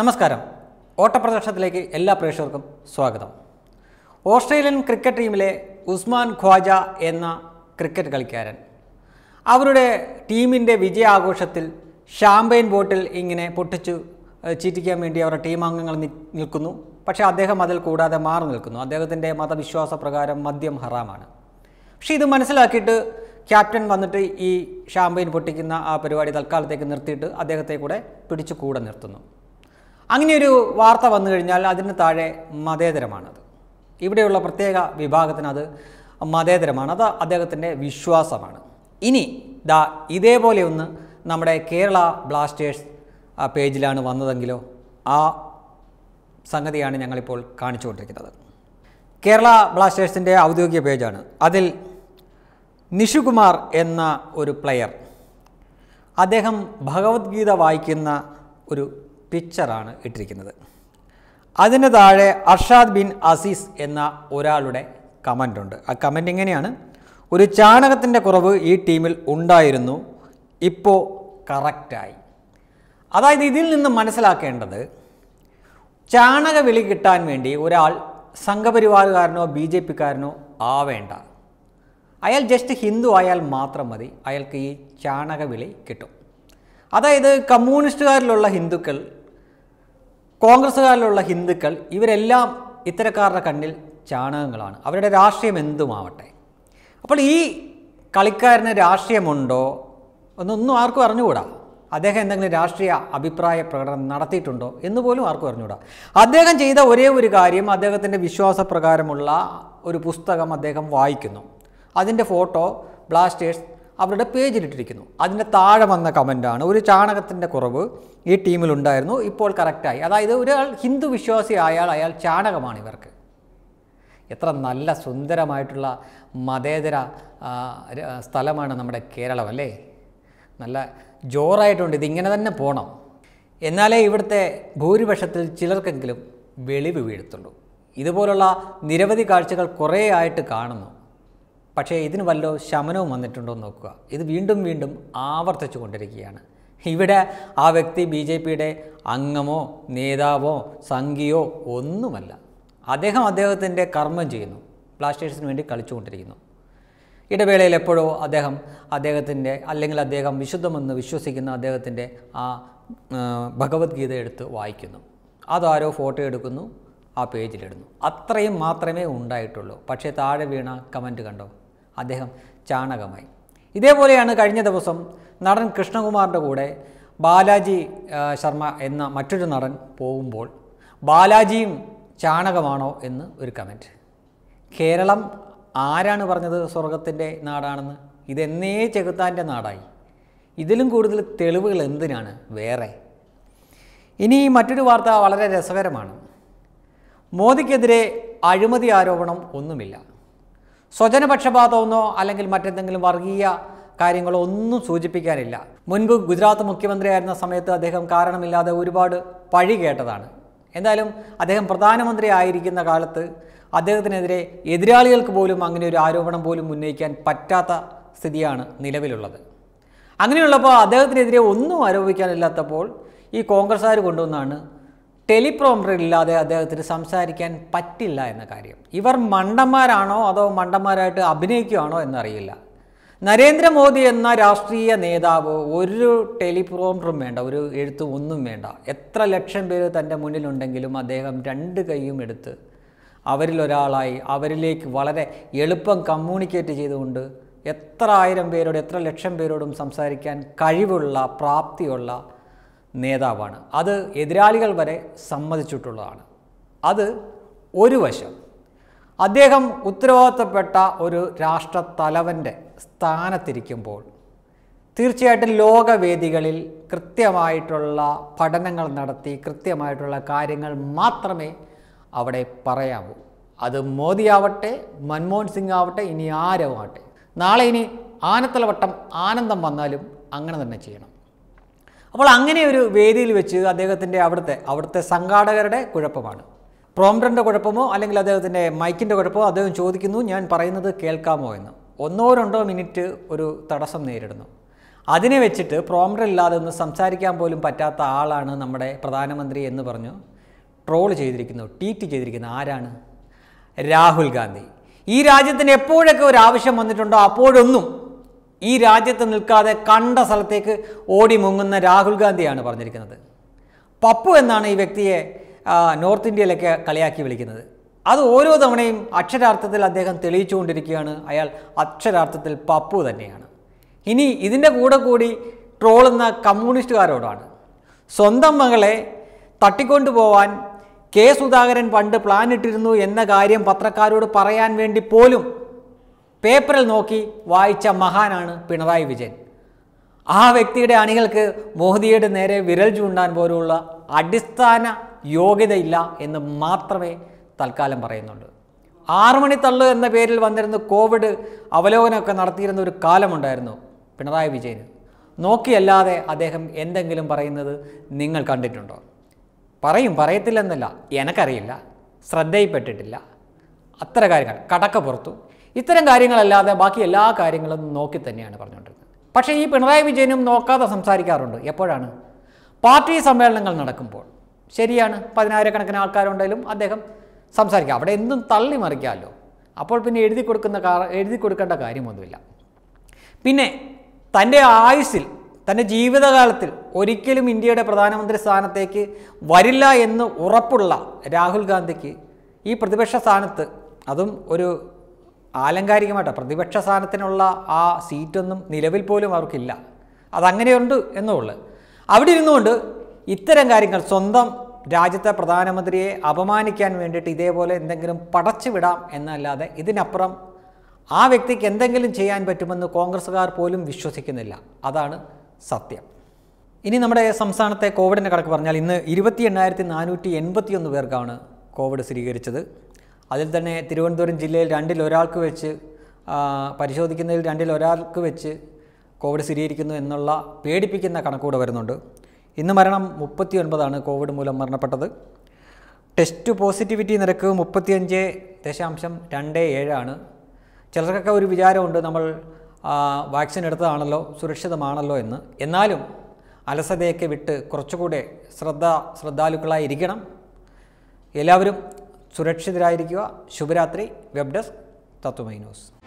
നമസ്കാരം ഓട്ടപ്രദർശനത്തിലേക്ക് എല്ലാ പ്രേക്ഷകർക്കും സ്വാഗതം ഓസ്ട്രേലിയൻ ക്രിക്കറ്റ് ടീമിലെ ഉസ്മാൻ ഖ്വാജ എന്ന ക്രിക്കറ്റ് കളിക്കാരൻ അവരുടെ ടീമിൻ്റെ വിജയാഘോഷത്തിൽ ഷാമ്പയിൻ ബോട്ടിൽ ഇങ്ങനെ പൊട്ടിച്ചു ചീറ്റിക്കാൻ വേണ്ടി അവരുടെ ടീം അംഗങ്ങൾ നിൽക്കുന്നു പക്ഷേ അദ്ദേഹം അതിൽ കൂടാതെ മാറി നിൽക്കുന്നു അദ്ദേഹത്തിൻ്റെ മതവിശ്വാസ പ്രകാരം മദ്യം ഹറാമാണ് പക്ഷേ ഇത് മനസ്സിലാക്കിയിട്ട് ക്യാപ്റ്റൻ വന്നിട്ട് ഈ ഷാമ്പയിൻ പൊട്ടിക്കുന്ന ആ പരിപാടി തൽക്കാലത്തേക്ക് നിർത്തിയിട്ട് അദ്ദേഹത്തെ കൂടെ പിടിച്ചു കൂടെ നിർത്തുന്നു അങ്ങനെയൊരു വാർത്ത വന്നു കഴിഞ്ഞാൽ അതിന് താഴെ മതേതരമാണത് ഇവിടെയുള്ള പ്രത്യേക വിഭാഗത്തിനത് അത് മതേതരമാണ് അത് അദ്ദേഹത്തിൻ്റെ വിശ്വാസമാണ് ഇനി ദാ ഇതേപോലെ ഒന്ന് നമ്മുടെ കേരള ബ്ലാസ്റ്റേഴ്സ് പേജിലാണ് വന്നതെങ്കിലോ ആ സംഗതിയാണ് ഞങ്ങളിപ്പോൾ കാണിച്ചുകൊണ്ടിരിക്കുന്നത് കേരള ബ്ലാസ്റ്റേഴ്സിൻ്റെ ഔദ്യോഗിക പേജാണ് അതിൽ നിഷുകുമാർ എന്ന ഒരു പ്ലെയർ അദ്ദേഹം ഭഗവത്ഗീത വായിക്കുന്ന ഒരു പിക്ചറാണ് ഇട്ടിരിക്കുന്നത് അതിന് താഴെ അർഷാദ് ബിൻ അസീസ് എന്ന ഒരാളുടെ കമൻറ്റുണ്ട് ഉണ്ട് ആ കമൻ്റ് ഇങ്ങനെയാണ് ഒരു ചാണകത്തിൻ്റെ കുറവ് ഈ ടീമിൽ ഉണ്ടായിരുന്നു ഇപ്പോൾ കറക്റ്റായി അതായത് ഇതിൽ നിന്ന് മനസ്സിലാക്കേണ്ടത് ചാണക വിളി കിട്ടാൻ വേണ്ടി ഒരാൾ സംഘപരിവാറുകാരനോ ബി ജെ പിക്കാരനോ ആവേണ്ട അയാൾ ജസ്റ്റ് ഹിന്ദു ആയാൽ മാത്രം മതി അയാൾക്ക് ഈ ചാണക വിളി കിട്ടും അതായത് കമ്മ്യൂണിസ്റ്റുകാരിലുള്ള ഹിന്ദുക്കൾ കോൺഗ്രസ്സുകാരിലുള്ള ഹിന്ദുക്കൾ ഇവരെല്ലാം ഇത്തരക്കാരുടെ കണ്ണിൽ ചാണകങ്ങളാണ് അവരുടെ രാഷ്ട്രീയം എന്തുമാവട്ടെ അപ്പോൾ ഈ കളിക്കാരന് രാഷ്ട്രീയമുണ്ടോ എന്നൊന്നും ആർക്കും അറിഞ്ഞുകൂടാ അദ്ദേഹം എന്തെങ്കിലും രാഷ്ട്രീയ അഭിപ്രായ പ്രകടനം നടത്തിയിട്ടുണ്ടോ എന്ന് പോലും ആർക്കും അറിഞ്ഞുകൂടാ അദ്ദേഹം ചെയ്ത ഒരേ ഒരു കാര്യം അദ്ദേഹത്തിൻ്റെ വിശ്വാസപ്രകാരമുള്ള ഒരു പുസ്തകം അദ്ദേഹം വായിക്കുന്നു അതിൻ്റെ ഫോട്ടോ ബ്ലാസ്റ്റേഴ്സ് അവരുടെ പേജിലിട്ടിരിക്കുന്നു അതിൻ്റെ താഴെ വന്ന കമൻറ്റാണ് ഒരു ചാണകത്തിൻ്റെ കുറവ് ഈ ടീമിലുണ്ടായിരുന്നു ഇപ്പോൾ കറക്റ്റായി അതായത് ഒരാൾ ഹിന്ദു വിശ്വാസി ആയാൽ അയാൾ ചാണകമാണ് ഇവർക്ക് എത്ര നല്ല സുന്ദരമായിട്ടുള്ള മതേതര സ്ഥലമാണ് നമ്മുടെ കേരളം അല്ലേ നല്ല ജോറായിട്ടുണ്ട് ഇതിങ്ങനെ തന്നെ പോകണം എന്നാലേ ഇവിടുത്തെ ഭൂരിപക്ഷത്തിൽ ചിലർക്കെങ്കിലും വെളിവ് വീഴത്തുള്ളൂ ഇതുപോലുള്ള നിരവധി കാഴ്ചകൾ കുറേ ആയിട്ട് കാണുന്നു പക്ഷേ ഇതിന് വല്ല ശമനവും വന്നിട്ടുണ്ടോ നോക്കുക ഇത് വീണ്ടും വീണ്ടും ആവർത്തിച്ചു കൊണ്ടിരിക്കുകയാണ് ഇവിടെ ആ വ്യക്തി ബി ജെ പിയുടെ അംഗമോ നേതാവോ സംഘിയോ ഒന്നുമല്ല അദ്ദേഹം അദ്ദേഹത്തിൻ്റെ കർമ്മം ചെയ്യുന്നു ബ്ലാസ്റ്റേഴ്സിന് വേണ്ടി കളിച്ചുകൊണ്ടിരിക്കുന്നു ഇടവേളയിൽ എപ്പോഴോ അദ്ദേഹം അദ്ദേഹത്തിൻ്റെ അല്ലെങ്കിൽ അദ്ദേഹം വിശുദ്ധമെന്ന് വിശ്വസിക്കുന്ന അദ്ദേഹത്തിൻ്റെ ആ ഭഗവത്ഗീത എടുത്ത് വായിക്കുന്നു അതാരോ ഫോട്ടോ എടുക്കുന്നു ആ പേജിലിടുന്നു അത്രയും മാത്രമേ ഉണ്ടായിട്ടുള്ളൂ പക്ഷേ താഴെ വീണ കമൻറ്റ് കണ്ടോ അദ്ദേഹം ചാണകമായി ഇതേപോലെയാണ് കഴിഞ്ഞ ദിവസം നടൻ കൃഷ്ണകുമാറിൻ്റെ കൂടെ ബാലാജി ശർമ്മ എന്ന മറ്റൊരു നടൻ പോകുമ്പോൾ ബാലാജിയും ചാണകമാണോ എന്ന് ഒരു കമൻറ്റ് കേരളം ആരാണ് പറഞ്ഞത് സ്വർഗത്തിൻ്റെ നാടാണെന്ന് ഇതെന്നേ ചെകുത്താൻ്റെ നാടായി ഇതിലും കൂടുതൽ തെളിവുകൾ എന്തിനാണ് വേറെ ഇനി മറ്റൊരു വാർത്ത വളരെ രസകരമാണ് മോദിക്കെതിരെ അഴിമതി ആരോപണം ഒന്നുമില്ല സ്വജനപക്ഷപാതമെന്നോ അല്ലെങ്കിൽ മറ്റെന്തെങ്കിലും വർഗീയ കാര്യങ്ങളോ ഒന്നും സൂചിപ്പിക്കാനില്ല മുൻപ് ഗുജറാത്ത് മുഖ്യമന്ത്രിയായിരുന്ന സമയത്ത് അദ്ദേഹം കാരണമില്ലാതെ ഒരുപാട് പഴി കേട്ടതാണ് എന്തായാലും അദ്ദേഹം പ്രധാനമന്ത്രി ആയിരിക്കുന്ന കാലത്ത് അദ്ദേഹത്തിനെതിരെ എതിരാളികൾക്ക് പോലും അങ്ങനെ ഒരു ആരോപണം പോലും ഉന്നയിക്കാൻ പറ്റാത്ത സ്ഥിതിയാണ് നിലവിലുള്ളത് അങ്ങനെയുള്ളപ്പോൾ അദ്ദേഹത്തിനെതിരെ ഒന്നും ആരോപിക്കാനില്ലാത്തപ്പോൾ ഈ കോൺഗ്രസ്സുകാർ കൊണ്ടുവന്നാണ് ഇല്ലാതെ അദ്ദേഹത്തിന് സംസാരിക്കാൻ പറ്റില്ല എന്ന കാര്യം ഇവർ മണ്ടന്മാരാണോ അതോ മണ്ടന്മാരായിട്ട് അഭിനയിക്കുകയാണോ എന്നറിയില്ല നരേന്ദ്രമോദി എന്ന രാഷ്ട്രീയ നേതാവ് ഒരു ടെലിപ്രോംപ്റ്ററും വേണ്ട ഒരു എഴുത്ത് ഒന്നും വേണ്ട എത്ര ലക്ഷം പേര് തൻ്റെ മുന്നിലുണ്ടെങ്കിലും അദ്ദേഹം രണ്ട് കൈയും എടുത്ത് അവരിൽ ഒരാളായി അവരിലേക്ക് വളരെ എളുപ്പം കമ്മ്യൂണിക്കേറ്റ് ചെയ്തുകൊണ്ട് എത്ര ആയിരം പേരോട് എത്ര ലക്ഷം പേരോടും സംസാരിക്കാൻ കഴിവുള്ള പ്രാപ്തിയുള്ള നേതാവാണ് അത് എതിരാളികൾ വരെ സമ്മതിച്ചിട്ടുള്ളതാണ് അത് ഒരു വശം അദ്ദേഹം ഉത്തരവാദിത്തപ്പെട്ട ഒരു രാഷ്ട്രത്തലവൻ്റെ സ്ഥാനത്തിരിക്കുമ്പോൾ തീർച്ചയായിട്ടും ലോകവേദികളിൽ കൃത്യമായിട്ടുള്ള പഠനങ്ങൾ നടത്തി കൃത്യമായിട്ടുള്ള കാര്യങ്ങൾ മാത്രമേ അവിടെ പറയാവൂ അത് മോദിയാവട്ടെ മൻമോഹൻ സിംഗ് ആവട്ടെ ഇനി ആരും നാളെ ഇനി ആനത്തലവട്ടം ആനന്ദം വന്നാലും അങ്ങനെ തന്നെ ചെയ്യണം അപ്പോൾ അങ്ങനെ ഒരു വേദിയിൽ വെച്ച് അദ്ദേഹത്തിൻ്റെ അവിടുത്തെ അവിടുത്തെ സംഘാടകരുടെ കുഴപ്പമാണ് പ്രോംപ്റ്ററിൻ്റെ കുഴപ്പമോ അല്ലെങ്കിൽ അദ്ദേഹത്തിൻ്റെ മൈക്കിൻ്റെ കുഴപ്പമോ അദ്ദേഹം ചോദിക്കുന്നു ഞാൻ പറയുന്നത് കേൾക്കാമോ എന്ന് ഒന്നോ രണ്ടോ മിനിറ്റ് ഒരു തടസ്സം നേരിടുന്നു അതിനെ വെച്ചിട്ട് പ്രോംപ്റ്റർ ഇല്ലാതെ ഒന്ന് സംസാരിക്കാൻ പോലും പറ്റാത്ത ആളാണ് നമ്മുടെ പ്രധാനമന്ത്രി എന്ന് പറഞ്ഞു ട്രോൾ ചെയ്തിരിക്കുന്നു ട്വീറ്റ് ചെയ്തിരിക്കുന്നു ആരാണ് രാഹുൽ ഗാന്ധി ഈ രാജ്യത്തിന് എപ്പോഴൊക്കെ ഒരു ആവശ്യം വന്നിട്ടുണ്ടോ അപ്പോഴൊന്നും ഈ രാജ്യത്ത് നിൽക്കാതെ കണ്ട സ്ഥലത്തേക്ക് ഓടി മുങ്ങുന്ന രാഹുൽ ഗാന്ധിയാണ് പറഞ്ഞിരിക്കുന്നത് പപ്പു എന്നാണ് ഈ വ്യക്തിയെ നോർത്ത് ഇന്ത്യയിലൊക്കെ കളിയാക്കി വിളിക്കുന്നത് അത് ഓരോ തവണയും അക്ഷരാർത്ഥത്തിൽ അദ്ദേഹം തെളിയിച്ചുകൊണ്ടിരിക്കുകയാണ് അയാൾ അക്ഷരാർത്ഥത്തിൽ പപ്പു തന്നെയാണ് ഇനി ഇതിൻ്റെ കൂടെ കൂടി ട്രോളുന്ന കമ്മ്യൂണിസ്റ്റുകാരോടാണ് സ്വന്തം മകളെ തട്ടിക്കൊണ്ടുപോകാൻ കെ സുധാകരൻ പണ്ട് പ്ലാൻ എന്ന കാര്യം പത്രക്കാരോട് പറയാൻ വേണ്ടി പോലും പേപ്പറിൽ നോക്കി വായിച്ച മഹാനാണ് പിണറായി വിജയൻ ആ വ്യക്തിയുടെ അണികൾക്ക് മോദിയുടെ നേരെ വിരൽ ചൂണ്ടാൻ പോലുള്ള അടിസ്ഥാന യോഗ്യതയില്ല എന്ന് മാത്രമേ തൽക്കാലം പറയുന്നുള്ളൂ ആറുമണി തള്ളു എന്ന പേരിൽ വന്നിരുന്ന കോവിഡ് അവലോകനമൊക്കെ നടത്തിയിരുന്ന ഒരു കാലമുണ്ടായിരുന്നു പിണറായി വിജയൻ നോക്കിയല്ലാതെ അദ്ദേഹം എന്തെങ്കിലും പറയുന്നത് നിങ്ങൾ കണ്ടിട്ടുണ്ടോ പറയും പറയത്തില്ലെന്നല്ല എനക്കറിയില്ല ശ്രദ്ധയിൽപ്പെട്ടിട്ടില്ല അത്ര കാര്യങ്ങൾ പുറത്തു ഇത്തരം കാര്യങ്ങളല്ലാതെ ബാക്കി എല്ലാ കാര്യങ്ങളും നോക്കി തന്നെയാണ് പറഞ്ഞുകൊണ്ടിരുന്നത് പക്ഷേ ഈ പിണറായി വിജയനും നോക്കാതെ സംസാരിക്കാറുണ്ട് എപ്പോഴാണ് പാർട്ടി സമ്മേളനങ്ങൾ നടക്കുമ്പോൾ ശരിയാണ് പതിനായിരക്കണക്കിന് ആൾക്കാരുണ്ടെങ്കിലും അദ്ദേഹം സംസാരിക്കുക അവിടെ എന്തും തള്ളി മറിക്കാമല്ലോ അപ്പോൾ പിന്നെ എഴുതി കൊടുക്കുന്ന എഴുതി കൊടുക്കേണ്ട കാര്യമൊന്നുമില്ല പിന്നെ തൻ്റെ ആയുസ്സിൽ തൻ്റെ ജീവിതകാലത്തിൽ ഒരിക്കലും ഇന്ത്യയുടെ പ്രധാനമന്ത്രി സ്ഥാനത്തേക്ക് വരില്ല എന്ന് ഉറപ്പുള്ള രാഹുൽ ഗാന്ധിക്ക് ഈ പ്രതിപക്ഷ സ്ഥാനത്ത് അതും ഒരു ആലങ്കാരികമായിട്ട് പ്രതിപക്ഷ സ്ഥാനത്തിനുള്ള ആ സീറ്റൊന്നും നിലവിൽ പോലും അവർക്കില്ല അതങ്ങനെയുണ്ട് എന്നുള്ളു അവിടെ ഇരുന്നുകൊണ്ട് ഇത്തരം കാര്യങ്ങൾ സ്വന്തം രാജ്യത്തെ പ്രധാനമന്ത്രിയെ അപമാനിക്കാൻ വേണ്ടിയിട്ട് ഇതേപോലെ എന്തെങ്കിലും പടച്ചുവിടാം എന്നല്ലാതെ ഇതിനപ്പുറം ആ വ്യക്തിക്ക് എന്തെങ്കിലും ചെയ്യാൻ പറ്റുമെന്ന് കോൺഗ്രസ്സുകാർ പോലും വിശ്വസിക്കുന്നില്ല അതാണ് സത്യം ഇനി നമ്മുടെ സംസ്ഥാനത്തെ കോവിഡിൻ്റെ കണക്ക് പറഞ്ഞാൽ ഇന്ന് ഇരുപത്തി എണ്ണായിരത്തി നാനൂറ്റി ഒന്ന് പേർക്കാണ് കോവിഡ് സ്ഥിരീകരിച്ചത് അതിൽ തന്നെ തിരുവനന്തപുരം ജില്ലയിൽ രണ്ടിൽ ഒരാൾക്ക് വെച്ച് പരിശോധിക്കുന്നതിൽ രണ്ടിൽ ഒരാൾക്ക് വെച്ച് കോവിഡ് സ്ഥിരീകരിക്കുന്നു എന്നുള്ള പേടിപ്പിക്കുന്ന കണക്കുകൂടെ വരുന്നുണ്ട് ഇന്ന് മരണം മുപ്പത്തി ഒൻപതാണ് കോവിഡ് മൂലം മരണപ്പെട്ടത് ടെസ്റ്റ് പോസിറ്റിവിറ്റി നിരക്ക് മുപ്പത്തിയഞ്ച് ദശാംശം രണ്ട് ഏഴാണ് ചിലർക്കൊക്കെ ഒരു വിചാരമുണ്ട് നമ്മൾ വാക്സിൻ എടുത്തതാണല്ലോ സുരക്ഷിതമാണല്ലോ എന്ന് എന്നാലും അലസതയൊക്കെ വിട്ട് കുറച്ചുകൂടെ ശ്രദ്ധ ശ്രദ്ധാലുക്കളായി ഇരിക്കണം എല്ലാവരും സുരക്ഷിതരായിരിക്കുക ശുഭരാത്രി വെബ് ഡെസ്ക് തത്വമൈ ന്യൂസ്